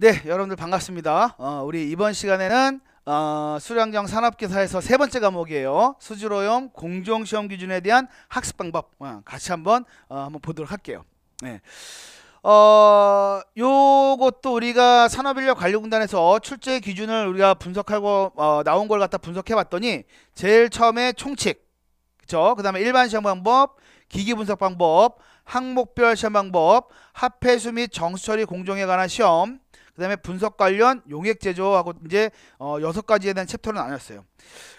네, 여러분들 반갑습니다. 어, 우리 이번 시간에는 어, 수량형 산업기사에서 세 번째 과목이에요. 수질로염 공정시험 기준에 대한 학습 방법 어, 같이 한번 어, 한번 보도록 할게요. 네. 어, 요것도 우리가 산업인력관리공단에서 출제 기준을 우리가 분석하고 어, 나온 걸 갖다 분석해 봤더니 제일 처음에 총칙, 그죠그 다음에 일반 시험 방법, 기기 분석 방법, 항목별 시험 방법, 합회수 및 정수처리 공정에 관한 시험, 그 다음에 분석 관련 용액 제조하고 이제 어, 여섯 가지에 대한 챕터는 나눴어요.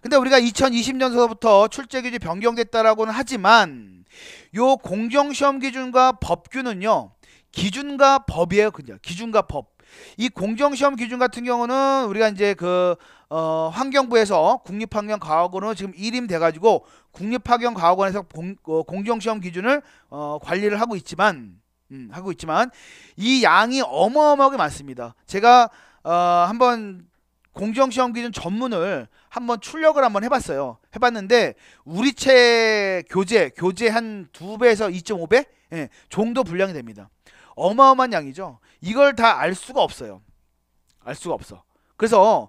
근데 우리가 2020년서부터 출제 규제 변경됐다라고는 하지만 요 공정시험 기준과 법규는요. 기준과 법이에요. 그냥 기준과 법. 이 공정시험 기준 같은 경우는 우리가 이제 그 어, 환경부에서 국립환경과학원으로 지금 1임 돼가지고 국립환경과학원에서 공, 어, 공정시험 기준을 어, 관리를 하고 있지만 음, 하고 있지만 이 양이 어마어마하게 많습니다. 제가 어, 한번 공정 시험 기준 전문을 한번 출력을 한번 해봤어요. 해봤는데 우리 채 교재 교재 한 두 배에서 2.5배 예, 정도 분량이 됩니다. 어마어마한 양이죠. 이걸 다 알 수가 없어요. 알 수가 없어. 그래서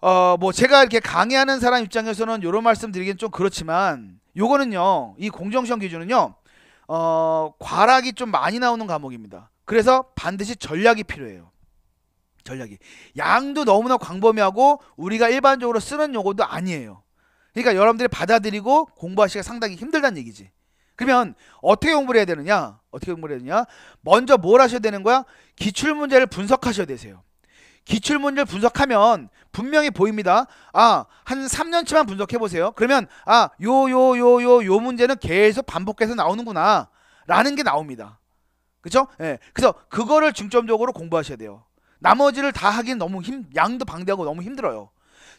어뭐 제가 이렇게 강의하는 사람 입장에서는 이런 말씀 드리긴 좀 그렇지만 요거는요 이 공정시험 기준은요 어, 과락이 좀 많이 나오는 과목입니다. 그래서 반드시 전략이 필요해요. 전략이. 양도 너무나 광범위하고 우리가 일반적으로 쓰는 용어도 아니에요. 그러니까 여러분들이 받아들이고 공부하시기가 상당히 힘들다는 얘기지. 그러면 어떻게 공부를 해야 되느냐? 어떻게 공부를 해야 되냐? 느 먼저 뭘 하셔야 되는 거야? 기출 문제를 분석하셔야 되세요. 기출문제를 분석하면 분명히 보입니다. 아, 한 3년치만 분석해 보세요. 그러면 아, 요 요 요 요 요 문제는 계속 반복해서 나오는구나. 라는 게 나옵니다. 그쵸 예. 그래서 그거를 중점적으로 공부하셔야 돼요. 나머지를 다 하긴 너무 힘 양도 방대하고 너무 힘들어요.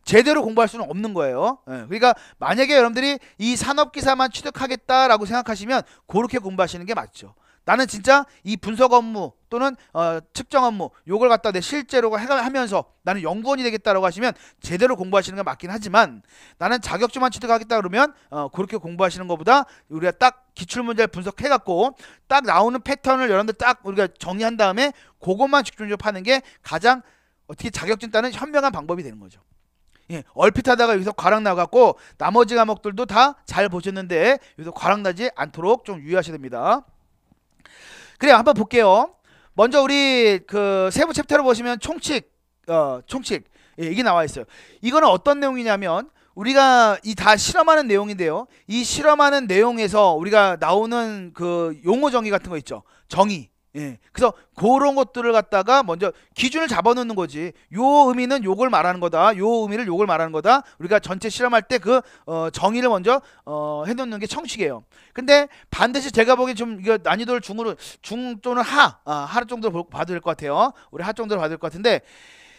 제대로 공부할 수는 없는 거예요. 예. 그러니까 만약에 여러분들이 이 산업 기사만 취득하겠다라고 생각하시면 그렇게 공부하시는 게 맞죠. 나는 진짜 이 분석 업무 또는 어, 측정 업무 요걸 갖다 내 실제로 해가면서 나는 연구원이 되겠다라고 하시면 제대로 공부하시는 게 맞긴 하지만 나는 자격증만 취득하겠다 그러면 어, 그렇게 공부하시는 것보다 우리가 딱 기출문제를 분석해갖고 딱 나오는 패턴을 여러분들 딱 우리가 정리한 다음에 그것만 집중적으로 파는 게 가장 어떻게 자격증 따는 현명한 방법이 되는 거죠. 예, 얼핏 하다가 여기서 과락 나갖고 나머지 과목들도 다 잘 보셨는데 여기서 과락 나지 않도록 좀 유의하셔야 됩니다. 그래요. 한번 볼게요. 먼저 우리 그 세부 챕터를 보시면 총칙, 어, 총칙 예, 이게 나와 있어요. 이거는 어떤 내용이냐면 우리가 이 다 실험하는 내용인데요. 이 실험하는 내용에서 우리가 나오는 그 용어 정의 같은 거 있죠. 정의. 예. 그래서 그런 것들을 갖다가 먼저 기준을 잡아놓는 거지. 요 의미는 요걸 말하는 거다. 요 의미를 요걸 말하는 거다. 우리가 전체 실험할 때그 어, 정의를 먼저 어, 해놓는 게 청식이에요. 근데 반드시 제가 보기엔 좀 이거 난이도를 중으로 중 또는 하 아, 하루 정도로 봐도 될 것 같아요. 우리 하 정도로 봐도 될 것 같은데.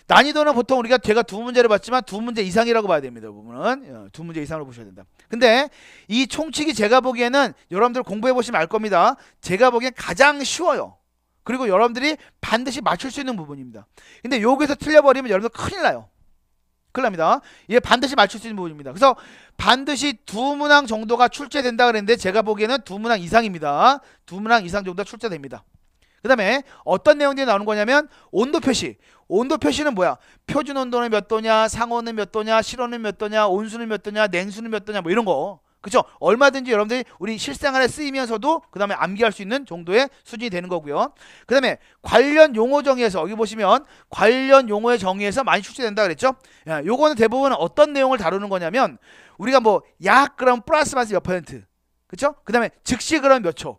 난이도는 보통 우리가 제가 두 문제를 봤지만 두 문제 이상이라고 봐야 됩니다. 부분은 어, 두 문제 이상으로 보셔야 된다. 근데 이 총칙이 제가 보기에는 여러분들 공부해 보시면 알 겁니다. 제가 보기엔 가장 쉬워요. 그리고 여러분들이 반드시 맞출 수 있는 부분입니다. 근데 여기서 틀려버리면 여러분들 큰일 나요. 큰일 납니다. 이게 반드시 맞출 수 있는 부분입니다. 그래서 반드시 두 문항 정도가 출제된다 그랬는데 제가 보기에는 두 문항 이상입니다. 두 문항 이상 정도가 출제됩니다. 그 다음에 어떤 내용들이 나오는 거냐면 온도 표시. 온도 표시는 뭐야? 표준 온도는 몇 도냐, 상온은 몇 도냐, 실온은 몇 도냐, 온수는 몇 도냐, 냉수는 몇 도냐 뭐 이런 거. 그죠? 얼마든지 여러분들이 우리 실생활에 쓰이면서도 그 다음에 암기할 수 있는 정도의 수준이 되는 거고요. 그 다음에 관련 용어 정의에서 여기 보시면 관련 용어의 정의에서 많이 출제된다 그랬죠? 야, 예, 요거는 대부분 어떤 내용을 다루는 거냐면 우리가 뭐 약 그럼 플러스 마스몇 퍼센트 그쵸? 그 다음에 즉시 그럼 몇 초.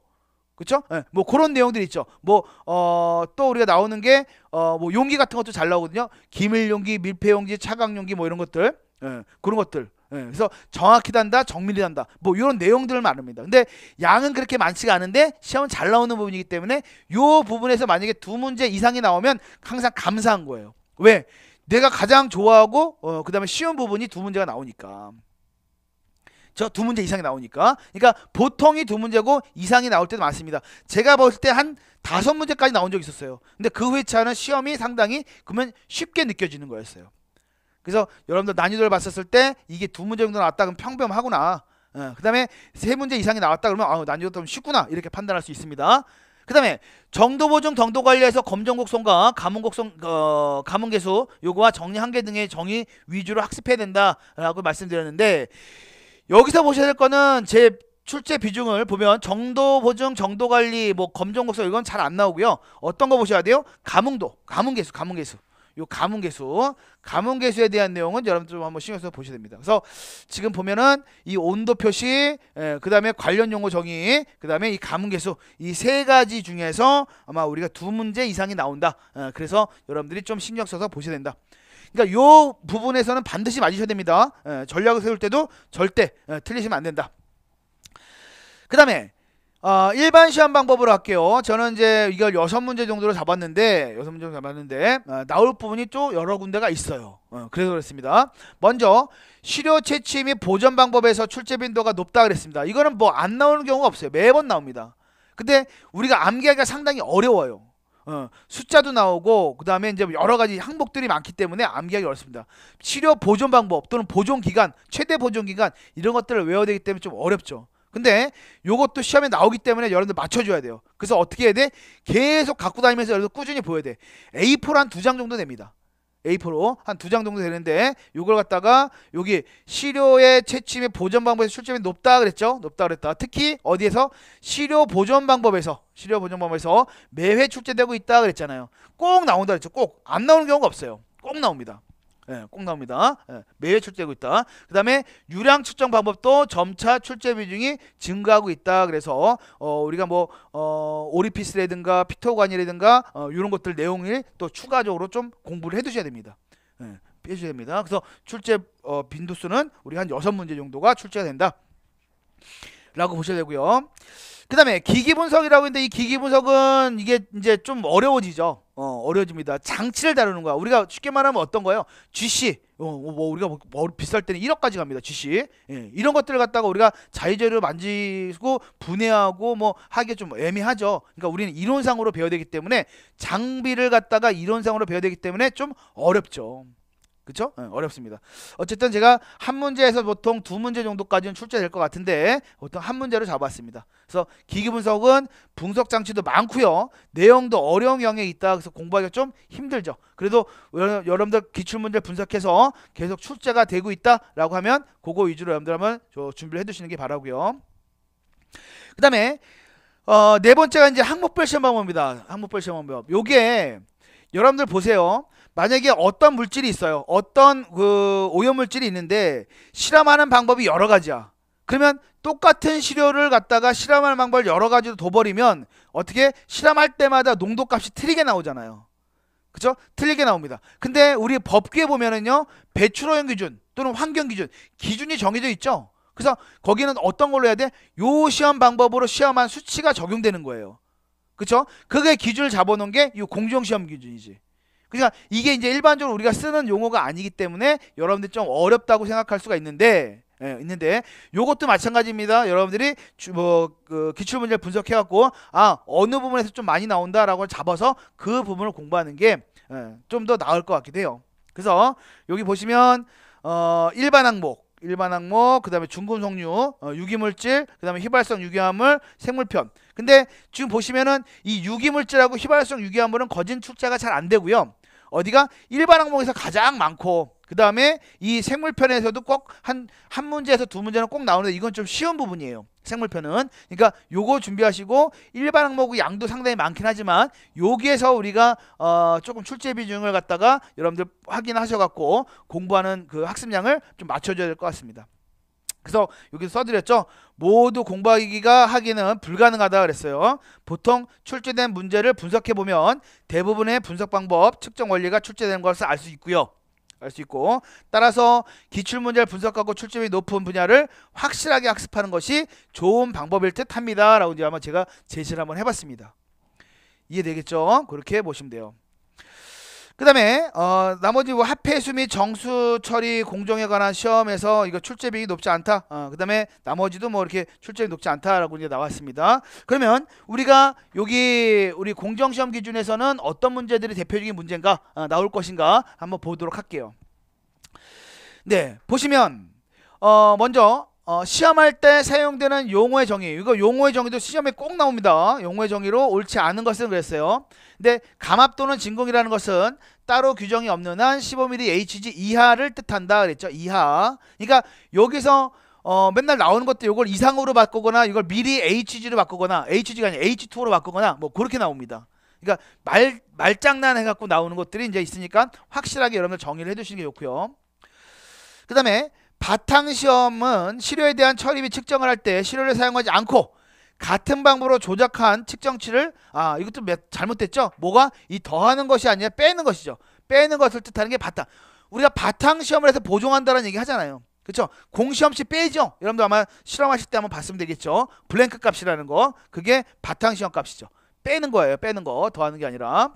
그쵸? 예, 뭐 그런 내용들이 있죠. 뭐, 어, 또 우리가 나오는 게, 어, 뭐 용기 같은 것도 잘 나오거든요. 기밀 용기, 밀폐 용기, 차광 용기 뭐 이런 것들. 예, 그런 것들. 예, 그래서 정확히 단다, 정밀히 단다. 뭐 이런 내용들 을말합니다 근데 양은 그렇게 많지가 않은데 시험은 잘 나오는 부분이기 때문에 요 부분에서 만약에 두 문제 이상이 나오면 항상 감사한 거예요. 왜? 내가 가장 좋아하고 어, 그다음에 쉬운 부분이 두 문제가 나오니까. 저 두 문제 이상이 나오니까. 그러니까 보통이 두 문제고 이상이 나올 때도 많습니다. 제가 봤을 때 한 다섯 문제까지 나온 적이 있었어요. 근데 그 회차는 시험이 상당히 그러면 쉽게 느껴지는 거였어요. 그래서 여러분들 난이도를 봤었을 때 이게 두 문제 정도 나왔다 그럼 평범하구나. 어, 예, 그 다음에 세 문제 이상이 나왔다 그러면 아, 난이도 가좀 쉽구나 이렇게 판단할 수 있습니다. 그 다음에 정도 보증, 정도 관리에서 검정 곡선과 가문 곡선, 어, 가문 계수 요거와 정리 한계 등의 정의 위주로 학습해야 된다라고 말씀드렸는데 여기서 보셔야 될 거는 제 출제 비중을 보면 정도 보증, 정도 관리, 뭐 검정 곡선 이건 잘 안 나오고요. 어떤 거 보셔야 돼요? 가문도, 가문 계수 가문 계수 요 가문 계수, 가문 계수에 대한 내용은 여러분들 좀 한번 신경 써서 보셔야 됩니다. 그래서 지금 보면은 이 온도 표시, 예, 그 다음에 관련 용어 정의, 그 다음에 이 가문 계수 이 세 가지 중에서 아마 우리가 두 문제 이상이 나온다. 에, 예, 그래서 여러분들이 좀 신경 써서 보셔야 된다. 그러니까 요 부분에서는 반드시 맞으셔야 됩니다. 에, 예, 전략을 세울 때도 절대 에, 틀리시면 안 된다. 그 다음에 어, 일반 시험 방법으로 할게요. 저는 이제 이걸 여섯 문제 정도로 잡았는데 여섯 문제 정도 잡았는데 어, 나올 부분이 또 여러 군데가 있어요. 어, 그래서 그렇습니다. 먼저 시료 채취 및 보전 방법에서 출제 빈도가 높다 그랬습니다. 이거는 뭐 안 나오는 경우가 없어요. 매번 나옵니다. 근데 우리가 암기하기가 상당히 어려워요. 어, 숫자도 나오고 그 다음에 이제 여러 가지 항목들이 많기 때문에 암기하기 어렵습니다. 치료 보존 방법 또는 보존 기간, 최대 보존 기간 이런 것들을 외워야 되기 때문에 좀 어렵죠. 근데 요것도 시험에 나오기 때문에 여러분들 맞춰줘야 돼요. 그래서 어떻게 해야 돼? 계속 갖고 다니면서 여러분들 꾸준히 보여야 돼. A4로 한 두 장 정도 됩니다. A4로 한 두 장 정도 되는데 요걸 갖다가 여기 시료의 채취 및 보존 방법에서 출점이 높다 그랬죠? 높다 그랬다. 특히 어디에서 시료 보존 방법에서 시료 보존 방법에서 매회 출제되고 있다 그랬잖아요. 꼭 나온다 그랬죠. 꼭 안 나오는 경우가 없어요. 꼭 나옵니다. 예, 꼭 나옵니다. 예, 매일출제하고 있다. 그 다음에 유량 측정 방법도 점차 출제 비중이 증가하고 있다. 그래서 어, 우리가 뭐 어, 오리피스라든가 피터관이라든가 어, 이런 것들 내용을 또 추가적으로 좀 공부를 해두셔야 됩니다. 예, 해주셔야 됩니다. 그래서 출제 어, 빈도수는 우리 한 여섯 문제 정도가 출제가 된다. 라고 보셔야 되고요. 그 다음에 기기 분석이라고 했는데 이 기기 분석은 이게 이제 좀 어려워지죠. 어, 어려워집니다. 장치를 다루는 거야. 우리가 쉽게 말하면 어떤 거예요? GC. 어, 뭐, 뭐 우리가 뭐, 뭐 비쌀 때는 1억까지 갑니다. GC. 예, 이런 것들을 갖다가 우리가 자유재료 만지고 분해하고 뭐 하기 좀 애매하죠. 그러니까 우리는 이론상으로 배워야 되기 때문에 장비를 갖다가 이론상으로 배워야 되기 때문에 좀 어렵죠. 그쵸? 응, 예, 어렵습니다. 어쨌든 제가 한 문제에서 보통 두 문제 정도까지는 출제될 것 같은데 보통 한 문제로 잡았습니다. 그래서 기기분석은 분석 장치도 많고요. 내용도 어려운 영역에 있다. 그래서 공부하기가 좀 힘들죠. 그래도 여러분들 기출문제 분석해서 계속 출제가 되고 있다라고 하면 그거 위주로 여러분들 한번 준비를 해두시는 게 바라고요. 그 다음에 어, 네 번째가 이제 항목별 시험 방법입니다. 항목별 시험 방법. 요게 여러분들 보세요. 만약에 어떤 물질이 있어요. 어떤 그 오염물질이 있는데 실험하는 방법이 여러 가지야. 그러면 똑같은 시료를 갖다가 실험하는 방법을 여러 가지로 둬버리면 어떻게 실험할 때마다 농도 값이 틀리게 나오잖아요. 그죠? 틀리게 나옵니다. 근데 우리 법규에 보면은요, 배출오염 기준 또는 환경 기준, 기준이 정해져 있죠? 그래서 거기는 어떤 걸로 해야 돼? 요 시험 방법으로 시험한 수치가 적용되는 거예요. 그쵸? 그게 기준을 잡아놓은 게 이 공정시험 기준이지. 그러니까 이게 이제 일반적으로 우리가 쓰는 용어가 아니기 때문에 여러분들 이좀 어렵다고 생각할 수가 있는데 예, 있는데 요것도 마찬가지입니다. 여러분들이 뭐그 기출 문제를 분석해 갖고 아, 어느 부분에서 좀 많이 나온다라고 잡아서 그 부분을 공부하는 게 좀더 예, 나을 것 같기도 해요. 그래서 여기 보시면 어, 일반 항목 일반 항목, 그 다음에 중금 속류 어, 유기물질, 그 다음에 휘발성 유기화물, 생물편. 근데 지금 보시면은 이 유기물질하고 휘발성 유기화물은 거진 축제가잘 안 되고요. 어디가 일반 항목에서 가장 많고 그 다음에 이 생물편에서도 꼭 한 한 문제에서 두 문제는 꼭 나오는데 이건 좀 쉬운 부분이에요. 생물편은 그러니까 요거 준비하시고 일반 항목 의 양도 상당히 많긴 하지만 여기에서 우리가 어 조금 출제 비중을 갖다가 여러분들 확인하셔갖고 공부하는 그 학습량을 좀 맞춰줘야 될 것 같습니다. 그래서 여기 써드렸죠. 모두 공부하기가 하기는 불가능하다 그랬어요. 보통 출제된 문제를 분석해보면 대부분의 분석 방법, 측정 원리가 출제되는 것을 알 수 있고요. 알 수 있고 따라서 기출문제를 분석하고 출제율이 높은 분야를 확실하게 학습하는 것이 좋은 방법일 듯 합니다. 라고 이제 아마 제가 제시를 한번 해봤습니다. 이해되겠죠? 그렇게 보시면 돼요. 그 다음에 어, 나머지 뭐 합회수 및 정수 처리 공정에 관한 시험에서 이거 출제비이 높지 않다. 어, 그 다음에 나머지도 뭐 이렇게 출제비 높지 않다라고 이제 나왔습니다. 그러면 우리가 여기 우리 공정시험 기준에서는 어떤 문제들이 대표적인 문제인가 어, 나올 것인가 한번 보도록 할게요. 네, 보시면 어, 먼저 어, 시험할 때 사용되는 용어의 정의 이거 용어의 정의도 시험에 꼭 나옵니다 용어의 정의로 옳지 않은 것은 그랬어요 근데 감압 또는 진공이라는 것은 따로 규정이 없는 한 15mm HG 이하를 뜻한다 그랬죠 이하 그러니까 여기서 어, 맨날 나오는 것도 이걸 이상으로 바꾸거나 이걸 미리 HG로 바꾸거나 HG가 아니라 H2로 바꾸거나 뭐 그렇게 나옵니다 그러니까 말, 말장난 해갖고 나오는 것들이 이제 있으니까 확실하게 여러분들 정의를 해주시는 게 좋고요 그 다음에 바탕시험은 시료에 대한 처리 및 측정을 할때 시료를 사용하지 않고 같은 방법으로 조작한 측정치를 아 이것도 잘못됐죠? 뭐가 이 더하는 것이 아니라 빼는 것이죠. 빼는 것을 뜻하는 게 바탕. 우리가 바탕 시험을 해서 보정한다는 얘기 하잖아요. 그렇죠? 공시험 시 빼죠. 여러분도 아마 실험하실 때 한번 봤으면 되겠죠. 블랭크 값이라는 거 그게 바탕 시험 값이죠. 빼는 거예요. 빼는 거 더하는 게 아니라.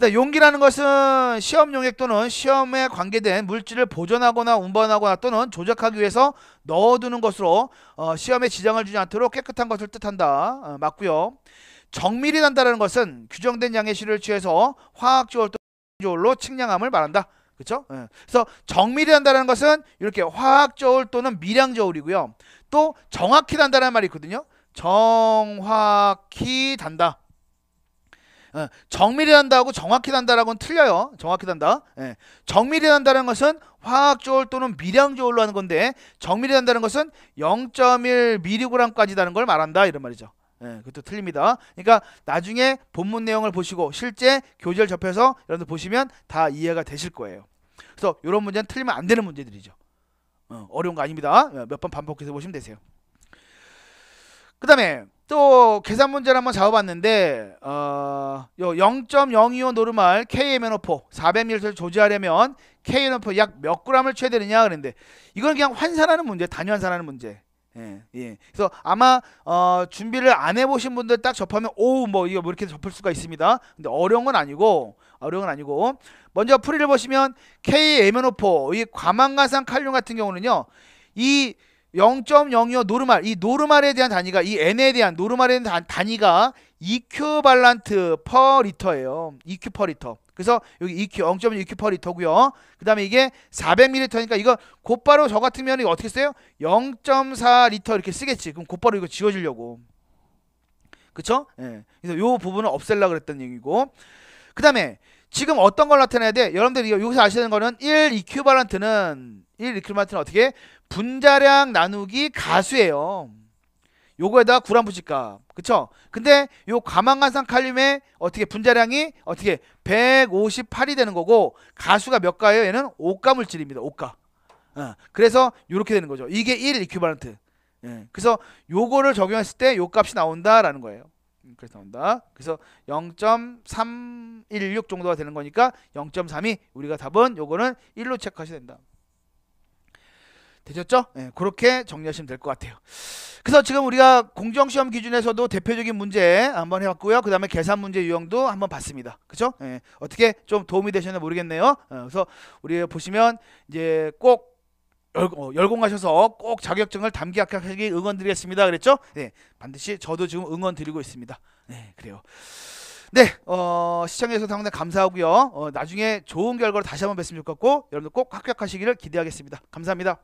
네, 용기라는 것은 시험 용액 또는 시험에 관계된 물질을 보존하거나 운반하거나 또는 조작하기 위해서 넣어두는 것으로 어, 시험에 지장을 주지 않도록 깨끗한 것을 뜻한다. 어, 맞고요. 정밀히 단다라는 것은 규정된 양의 실을 취해서 화학조월 조월로 측량함을 말한다. 그렇죠? 그래서 정밀히 난다는 것은 이렇게 화학저울 또는 미량저울이고요. 또 정확히 단다는 말이 있거든요. 정확히 단다. 어, 정밀히 한다고 정확히 단다라고는 틀려요. 정확히 단다. 예. 정밀히 한다는 것은 화학 조울 또는 미량 조울로 하는 건데 정밀히 한다는 것은 0.1 미리그램까지 다는 걸 말한다 이런 말이죠. 예, 그것도 틀립니다. 그러니까 나중에 본문 내용을 보시고 실제 교재를 접해서 여러분들 보시면 다 이해가 되실 거예요. 그래서 이런 문제는 틀리면 안 되는 문제들이죠. 어, 어려운 거 아닙니다. 몇 번 반복해서 보시면 되세요. 그 다음에 또 계산 문제를 한번 잡아봤는데 어, 0.025 노르말 KMNO4 400ml 조지하려면 KNO4 약몇 그램을 취해되느냐 야그랬는데 이건 그냥 환산하는 문제, 단연산하는 문제. 예, 예. 그래서 아마 어, 준비를 안 해보신 분들 딱 접하면 오뭐 이거 뭐 이렇게 접할 수가 있습니다. 근데 어려운 건 아니고 어려운 건 아니고 먼저 풀이를 보시면 KMNO4 이 과망가산 칼륨 같은 경우는요 이0.025 노르말 이 노르말에 대한 단위가 이 n에 대한 노르말에 대한 단위가 이 q 발란트퍼 리터예요. 이 q 퍼 리터. 그래서 여기 EQ 0 2 EQ 퍼 리터고요. 그다음에 이게 400ml니까 이거 곧바로 저 같으면 이거 어떻게 써요? 0.4 리터 이렇게 쓰겠지. 그럼 곧바로 이거 지워주려고. 그쵸? 예. 그래서 요부분을 없앨라 그랬던 얘기고. 그다음에 지금 어떤 걸 나타내야 돼? 여러분들이 여기서 아시는 거는 1이 q 발란트는1 이큐발란트는 어떻게 분자량 나누기 가수예요. 요거에다 구람 부식값. 그쵸? 근데 요 가망간산 칼륨의 어떻게 분자량이 어떻게 158이 되는 거고 가수가 몇 가예요? 얘는 5가 물질입니다. 5가. 어, 예. 그래서 이렇게 되는 거죠. 이게 1이퀴발란트 예, 그래서 요거를 적용했을 때 요 값이 나온다라는 거예요. 음, 그래서 나온다. 그래서 0.316 정도가 되는 거니까 0.3이 우리가 답은 요거는 1로 체크하셔야 된다. 되셨죠? 네, 그렇게 정리하시면 될 것 같아요. 그래서 지금 우리가 공정시험 기준에서도 대표적인 문제 한번 해봤고요. 그 다음에 계산 문제 유형도 한번 봤습니다. 그죠? 예, 어떻게 좀 도움이 되셨나 모르겠네요. 어, 그래서 우리 보시면 이제 꼭 열, 어, 공하셔서꼭 자격증을 담기학학하기 응원드리겠습니다. 그랬죠? 네, 반드시 저도 지금 응원드리고 있습니다. 네, 그래요. 네, 어, 시청해주셔서 상당히 감사하고요. 어, 나중에 좋은 결과로 다시 한번 뵀으면 좋겠고 여러분들 꼭 합격하시기를 기대하겠습니다. 감사합니다.